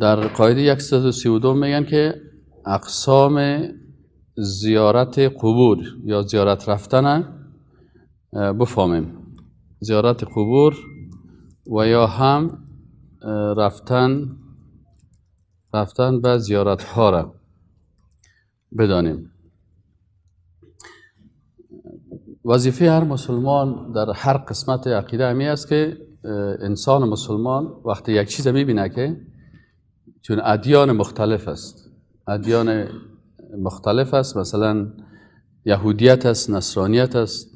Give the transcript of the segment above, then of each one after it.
در قاعده 132 میگن که اقسام زیارت قبور یا زیارت رفتن بفهمیم زیارت قبور و یا هم رفتن رفتن به زیارت ها را بدانیم وظیفه هر مسلمان در هر قسمت عقیده همی است که انسان مسلمان وقتی یک چیز میبینه که چون ادیان مختلف است ادیان مختلف است مثلا یهودیت است نصرانیت است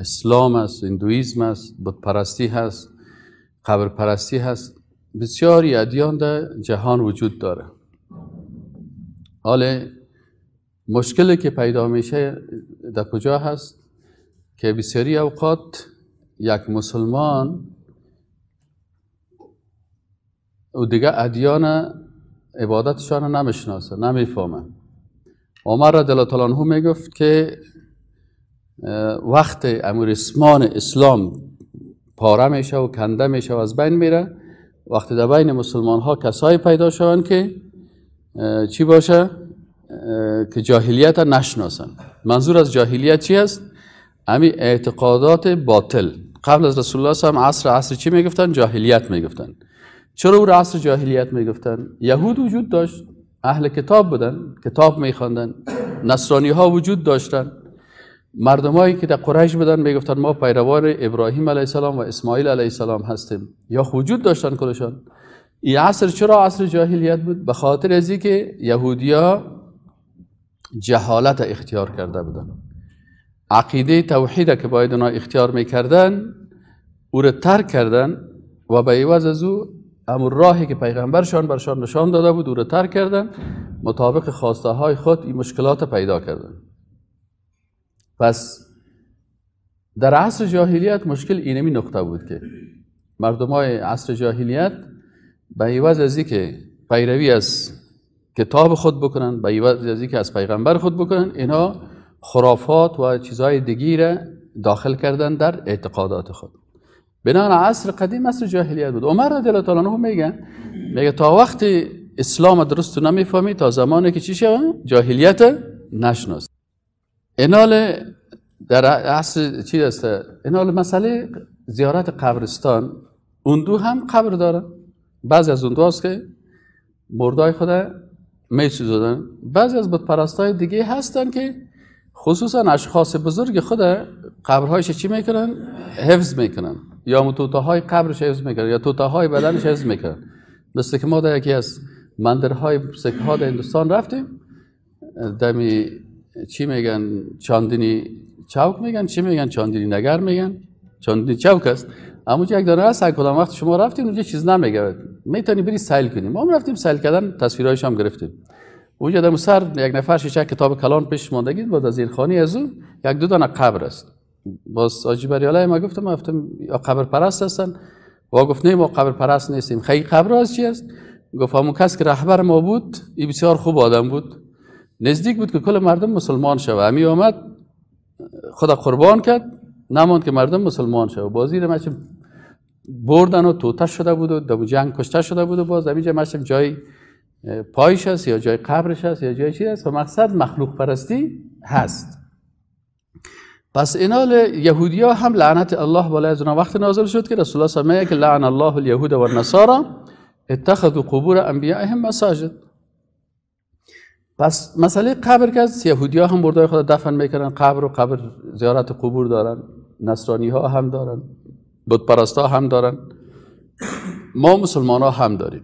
اسلام است هندویزم است پرستی هست قبر پرستی هست بسیاری ادیان در جهان وجود داره حال مشکلی که پیدا میشه در کجا هست که بسیاری اوقات یک مسلمان او دیگه ادیان عبادتشان رو نمیشناسه نمیفهمه عمر رضی الله عنه میگفت که وقت اسمان اسلام پاره میشه و کنده میشه و از بین میره وقتی در بین مسلمان ها کسایی پیدا شوند که چی باشه که جاهلیت نشناسن منظور از جاهلیت چی است امی اعتقادات باطل قبل از رسول الله هم عصر عصر چی میگفتن جاهلیت میگفتن چرا او عصر جاهلیت میگفتن یهود وجود داشت اهل کتاب بودن کتاب میخواندن نصرانی ها وجود داشتن مردمایی که در قریش بودن میگفتن ما پیروان ابراهیم علیه السلام و اسماعیل علیه السلام هستیم یا وجود داشتن کلشان این عصر چرا عصر جاهلیت بود به خاطر ازی که یهودیا جهالت اختیار کرده بودن عقیده توحید که باید اونا اختیار میکردن او را ترک کردن و به عوض از او امور راهی که پیغمبرشان برشان نشان داده بود او را ترک کردن مطابق خواسته های خود این مشکلات پیدا کردن پس در عصر جاهلیت مشکل اینمی نقطه بود که مردم های عصر جاهلیت به ایواز از که پیروی از کتاب خود بکنن به ایواز از که از پیغمبر خود بکنن اینا خرافات و چیزهای دیگی را داخل کردن در اعتقادات خود بنان عصر قدیم عصر جاهلیت بود عمر رضی الله تعالی عنه میگن میگه تا وقتی اسلام درست نمیفهمی تا زمانی که چی شوه جاهلیت نشناس انال در عصر چی هست انال مسئله زیارت قبرستان اون دو هم قبر داره بعضی از اون دو هست که مردای خدا میسوزدن بعضی از پرستای دیگه هستن که خصوصا اشخاص بزرگ خود قبرهایش چی میکنن حفظ میکنن یا توته های قبرش حفظ میکرد یا توته های بدنش حفظ میکرد مثل که ما در یکی از مندرهای سکه ها در هندوستان رفتیم دمی چی میگن چاندینی چوک میگن چی میگن چاندینی نگر میگن چاندینی چوک است اما یک دانه هست هر کدام وقت شما رفتیم اونجا چیز نمیگه میتونی بری سیل کنیم ما رفتیم سیل کردن تصویرهایش هم گرفتیم اونجا در سر یک نفر شیشه کتاب کلان پیش ماندگی بود از ایرخانی از اون یک دو دانه قبر است باز آجی بریاله ما گفتم گفتم یا قبر پرست هستن و گفت نه ما قبر پرست نیستیم خیلی قبر از چی است گفت همون کس که رهبر ما بود ای بسیار خوب آدم بود نزدیک بود که کل مردم مسلمان شوه امی آمد خدا قربان کرد نماند که مردم مسلمان شوه بازی رو بردن و توتش شده بود و دو جنگ کشته شده بود و باز همینجا ماشم جای پایش است یا جای قبرش است یا جای چی هست و مقصد مخلوق پرستی هست پس یهودی یهودیا هم لعنت الله بالای از وقت نازل شد که رسول الله صلی که لعن الله الیهود و النصارا اتخذوا قبور هم مساجد پس مسئله قبر که از ها هم مردای خود دفن میکنن قبر و قبر زیارت قبور دارن نصرانی ها هم دارن بودپرست ها هم دارن ما مسلمان ها هم داریم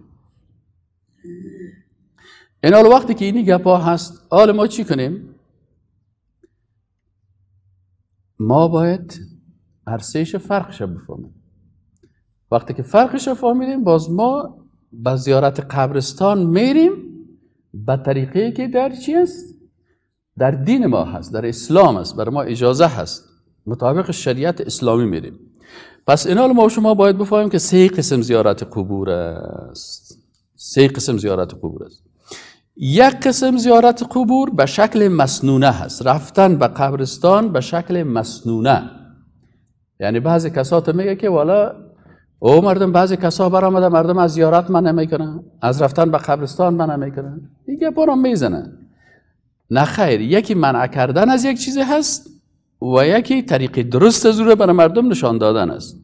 اینال وقتی که اینی گپا هست آل ما چی کنیم ما باید عرصهش فرقش رو بفهمیم وقتی که فرقش رو فهمیدیم باز ما به زیارت قبرستان میریم به طریقه که در چیست؟ در دین ما هست در اسلام است بر ما اجازه هست مطابق شریعت اسلامی میریم پس اینا ما شما باید بفهمیم که سه قسم زیارت قبور است سه قسم زیارت قبور است یک قسم زیارت قبور به شکل مسنونه هست رفتن به قبرستان به شکل مسنونه یعنی بعضی کسا میگه که والا او مردم بعضی کسا برامده مردم از زیارت من نمیکنن از رفتن به قبرستان من نمیکنن دیگه برام میزنه نه خیر یکی منع کردن از یک چیزی هست و یکی طریق درست زور بر مردم نشان دادن است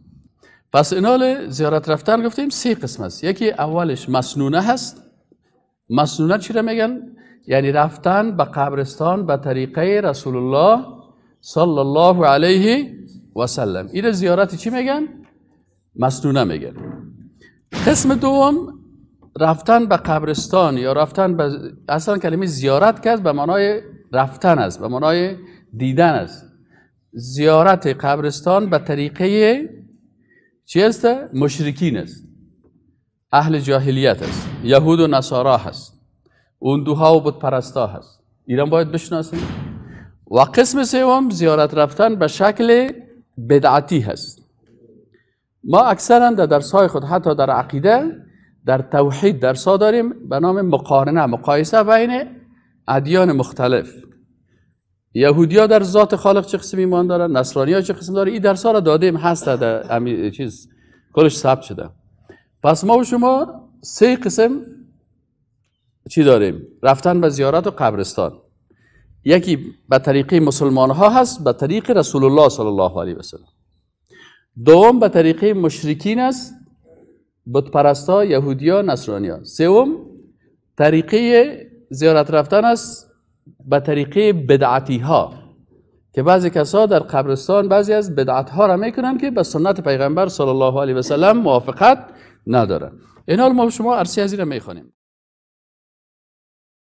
پس اینال زیارت رفتن گفتیم سه قسم است یکی اولش مسنونه هست مسنونت چی میگن؟ یعنی رفتن به قبرستان به طریقه رسول الله صلی الله علیه و سلم این زیارت چی میگن؟ مسنونه میگن قسم دوم رفتن به قبرستان یا رفتن به اصلا کلمه زیارت که به معنای رفتن است به معنای دیدن است زیارت قبرستان به طریقه چی است؟ مشرکین است اهل جاهلیت است یهود و نصارا هست اون دوها و بود پرستا هست ایران باید بشناسیم و قسم سوم زیارت رفتن به شکل بدعتی هست ما اکثرا در درسهای خود حتی در عقیده در توحید درسا داریم به نام مقارنه مقایسه بین ادیان مختلف یهودیا در ذات خالق چه قسم ایمان دارن نصرانی ها چه قسم داره این درس ها را دادیم هست در امی... چیز کلش ثبت شده پس ما و شما سه قسم چی داریم رفتن به زیارت و قبرستان یکی به طریق مسلمان ها هست به طریق رسول الله صلی الله علیه و دوم به طریق مشرکین است بت یهودیا ها سوم طریقه زیارت رفتن است به طریقه بدعتی ها که بعضی کسا در قبرستان بعضی از بدعت ها را میکنن که به سنت پیغمبر صلی الله علیه و موافقت نداره. این حال ما شما این رو میخوانیم